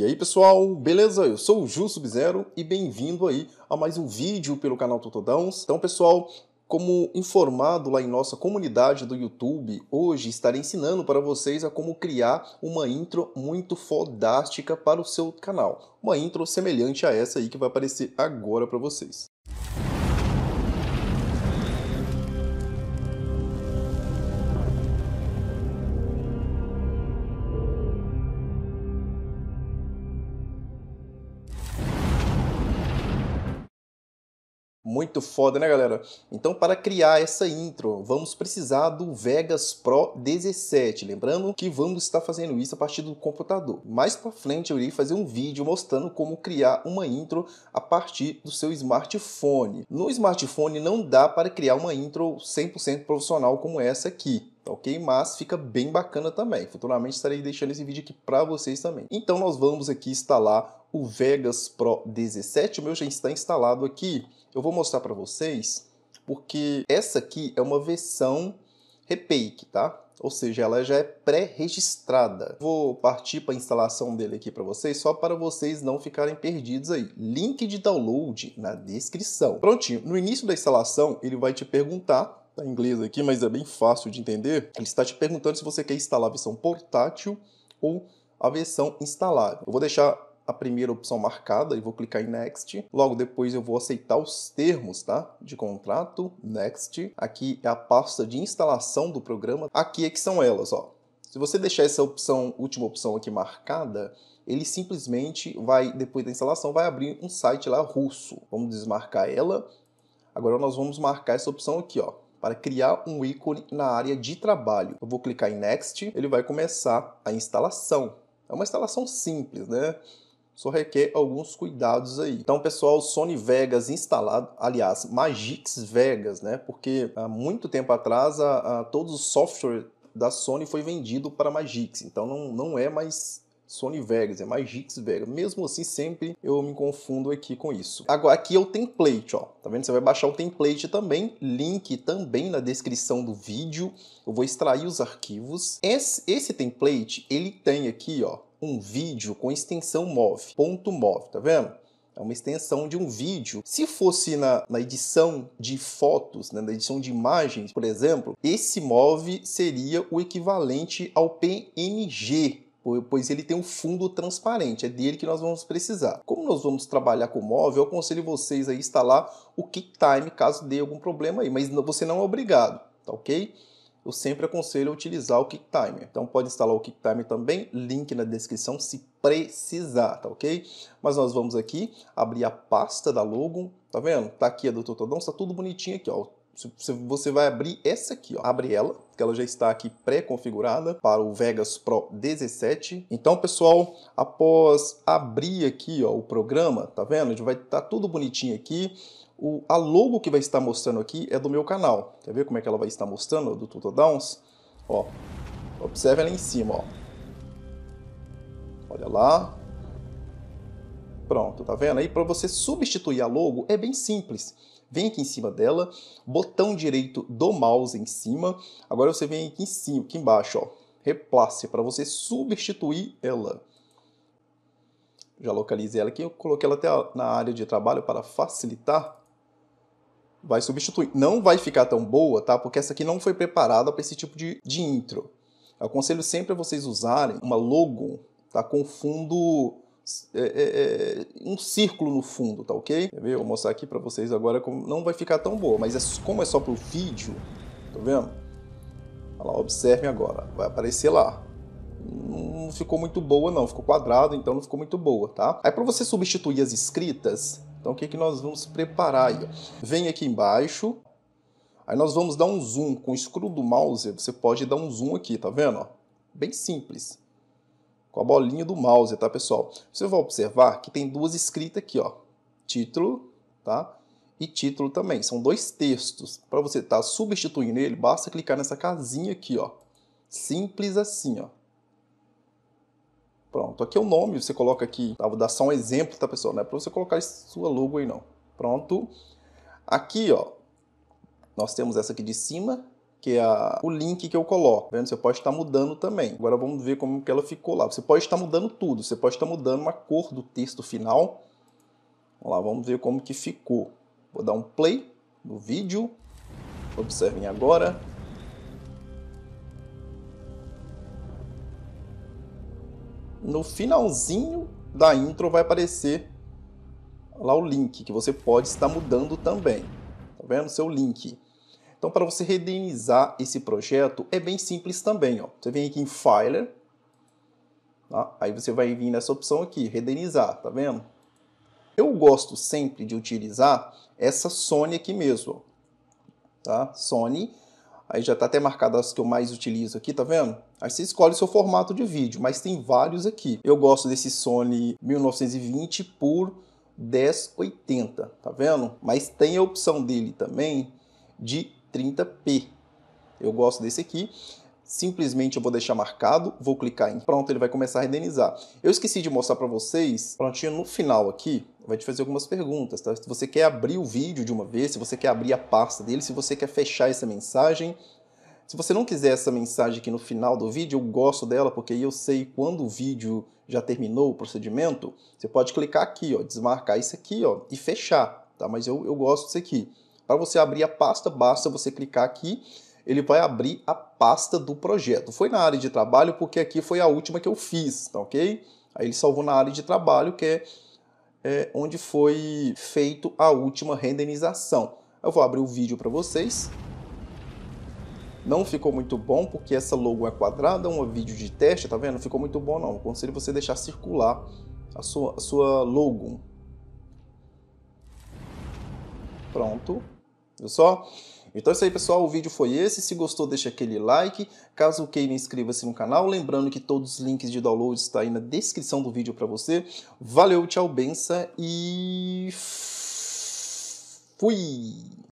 E aí pessoal, beleza? Eu sou o Ju sub e bem-vindo aí a mais um vídeo pelo canal Totodowns. Então pessoal, como informado lá em nossa comunidade do YouTube, hoje estarei ensinando para vocês a como criar uma intro muito fodástica para o seu canal. Uma intro semelhante a essa aí que vai aparecer agora para vocês. Muito foda, né, galera? Então, para criar essa intro, vamos precisar do Vegas Pro 17. Lembrando que vamos estar fazendo isso a partir do computador. Mais para frente, eu irei fazer um vídeo mostrando como criar uma intro a partir do seu smartphone. No smartphone não dá para criar uma intro 100% profissional como essa aqui ok? Mas fica bem bacana também. Futuramente estarei deixando esse vídeo aqui para vocês também. Então nós vamos aqui instalar o Vegas Pro 17, o meu já está instalado aqui. Eu vou mostrar para vocês, porque essa aqui é uma versão Repake, tá? Ou seja, ela já é pré-registrada. Vou partir para a instalação dele aqui para vocês, só para vocês não ficarem perdidos aí. Link de download na descrição. Prontinho, no início da instalação ele vai te perguntar tá em inglês aqui, mas é bem fácil de entender. Ele está te perguntando se você quer instalar a versão portátil ou a versão instalada. Eu vou deixar a primeira opção marcada e vou clicar em Next. Logo depois eu vou aceitar os termos tá? de contrato, Next. Aqui é a pasta de instalação do programa. Aqui é que são elas. Ó. Se você deixar essa opção, última opção aqui marcada, ele simplesmente vai, depois da instalação, vai abrir um site lá russo. Vamos desmarcar ela. Agora nós vamos marcar essa opção aqui, ó, para criar um ícone na área de trabalho. Eu vou clicar em Next, ele vai começar a instalação. É uma instalação simples, né? só requer alguns cuidados aí. Então, pessoal, Sony Vegas instalado, aliás, Magix Vegas, né? Porque há muito tempo atrás, a, a todos os softwares da Sony foi vendido para Magix, então não, não é mais Sony Vegas, é Magix Vegas. Mesmo assim, sempre eu me confundo aqui com isso. Agora, aqui é o template, ó. Tá vendo? Você vai baixar o template também. Link também na descrição do vídeo. Eu vou extrair os arquivos. Esse, esse template, ele tem aqui, ó um vídeo com extensão .mov, ponto .mov, tá vendo? É uma extensão de um vídeo. Se fosse na, na edição de fotos, né, na edição de imagens, por exemplo, esse MOV seria o equivalente ao PNG, pois ele tem um fundo transparente, é dele que nós vamos precisar. Como nós vamos trabalhar com mov eu aconselho vocês a instalar o QuickTime caso dê algum problema aí, mas você não é obrigado, tá ok? eu sempre aconselho a utilizar o QuickTime. Então pode instalar o QuickTime também, link na descrição se precisar, tá ok? Mas nós vamos aqui abrir a pasta da logo, tá vendo? Tá aqui a é do Totodão, tá tudo bonitinho aqui, ó. Você vai abrir essa aqui, ó. abre ela, que ela já está aqui pré-configurada para o Vegas Pro 17. Então, pessoal, após abrir aqui ó, o programa, tá vendo? A gente vai estar tá tudo bonitinho aqui. O, a logo que vai estar mostrando aqui é do meu canal. Quer ver como é que ela vai estar mostrando do Tutor Downs? Ó, observe ela em cima, ó. Olha lá, Pronto, tá vendo? Aí para você substituir a logo é bem simples. Vem aqui em cima dela, botão direito do mouse em cima. Agora você vem aqui em cima, aqui embaixo, ó, replace para você substituir ela. Já localizei ela aqui, eu coloquei ela até na área de trabalho para facilitar. Vai substituir. Não vai ficar tão boa, tá? Porque essa aqui não foi preparada para esse tipo de, de intro. Eu aconselho sempre a vocês usarem uma logo tá? com fundo é, é, é, um círculo no fundo, tá ok? Eu vou mostrar aqui pra vocês agora como não vai ficar tão boa, mas é, como é só pro vídeo, tá vendo? Olha lá, observe agora, vai aparecer lá. Não ficou muito boa não, ficou quadrado, então não ficou muito boa, tá? Aí é para você substituir as escritas, então o que, que nós vamos preparar aí? Vem aqui embaixo, aí nós vamos dar um zoom, com o scroll do mouse você pode dar um zoom aqui, tá vendo? Bem simples com a bolinha do mouse, tá, pessoal? Você vai observar que tem duas escritas aqui, ó. Título, tá? E título também. São dois textos. Para você estar tá substituindo ele, basta clicar nessa casinha aqui, ó. Simples assim, ó. Pronto. Aqui é o nome, você coloca aqui. Tá? Vou dar só um exemplo, tá, pessoal? Não é para você colocar sua logo aí, não. Pronto. Aqui, ó. Nós temos essa aqui de cima que é a, o link que eu coloco. Tá vendo? Você pode estar mudando também. Agora vamos ver como que ela ficou lá. Você pode estar mudando tudo. Você pode estar mudando a cor do texto final. Vamos lá, vamos ver como que ficou. Vou dar um play no vídeo. Observem agora. No finalzinho da intro vai aparecer lá o link que você pode estar mudando também. Tá vendo? Seu link. Então, para você redenizar esse projeto, é bem simples também. Ó. Você vem aqui em Filer, tá? aí você vai vir nessa opção aqui, redenizar, tá vendo? Eu gosto sempre de utilizar essa Sony aqui mesmo, tá? Sony, aí já está até marcada as que eu mais utilizo aqui, tá vendo? Aí você escolhe o seu formato de vídeo, mas tem vários aqui. Eu gosto desse Sony 1920 por 1080, tá vendo? Mas tem a opção dele também de 30p. Eu gosto desse aqui. Simplesmente eu vou deixar marcado, vou clicar em pronto, ele vai começar a renderizar. Eu esqueci de mostrar para vocês, prontinho no final aqui, vai te fazer algumas perguntas, tá? Se você quer abrir o vídeo de uma vez, se você quer abrir a pasta dele, se você quer fechar essa mensagem, se você não quiser essa mensagem aqui no final do vídeo, eu gosto dela porque aí eu sei quando o vídeo já terminou o procedimento, você pode clicar aqui, ó, desmarcar isso aqui ó, e fechar, tá? Mas eu, eu gosto disso aqui. Para você abrir a pasta, basta você clicar aqui, ele vai abrir a pasta do projeto. Foi na área de trabalho, porque aqui foi a última que eu fiz, tá ok? Aí ele salvou na área de trabalho, que é, é onde foi feito a última renderização. Eu vou abrir o vídeo para vocês. Não ficou muito bom porque essa logo é quadrada, um vídeo de teste, tá vendo? Não ficou muito bom não. Eu aconselho você deixar circular a sua, a sua logo. Pronto. Viu só? Então é isso aí, pessoal. O vídeo foi esse. Se gostou, deixa aquele like. Caso queira, inscreva-se no canal. Lembrando que todos os links de download estão aí na descrição do vídeo para você. Valeu, tchau, benção e... Fui!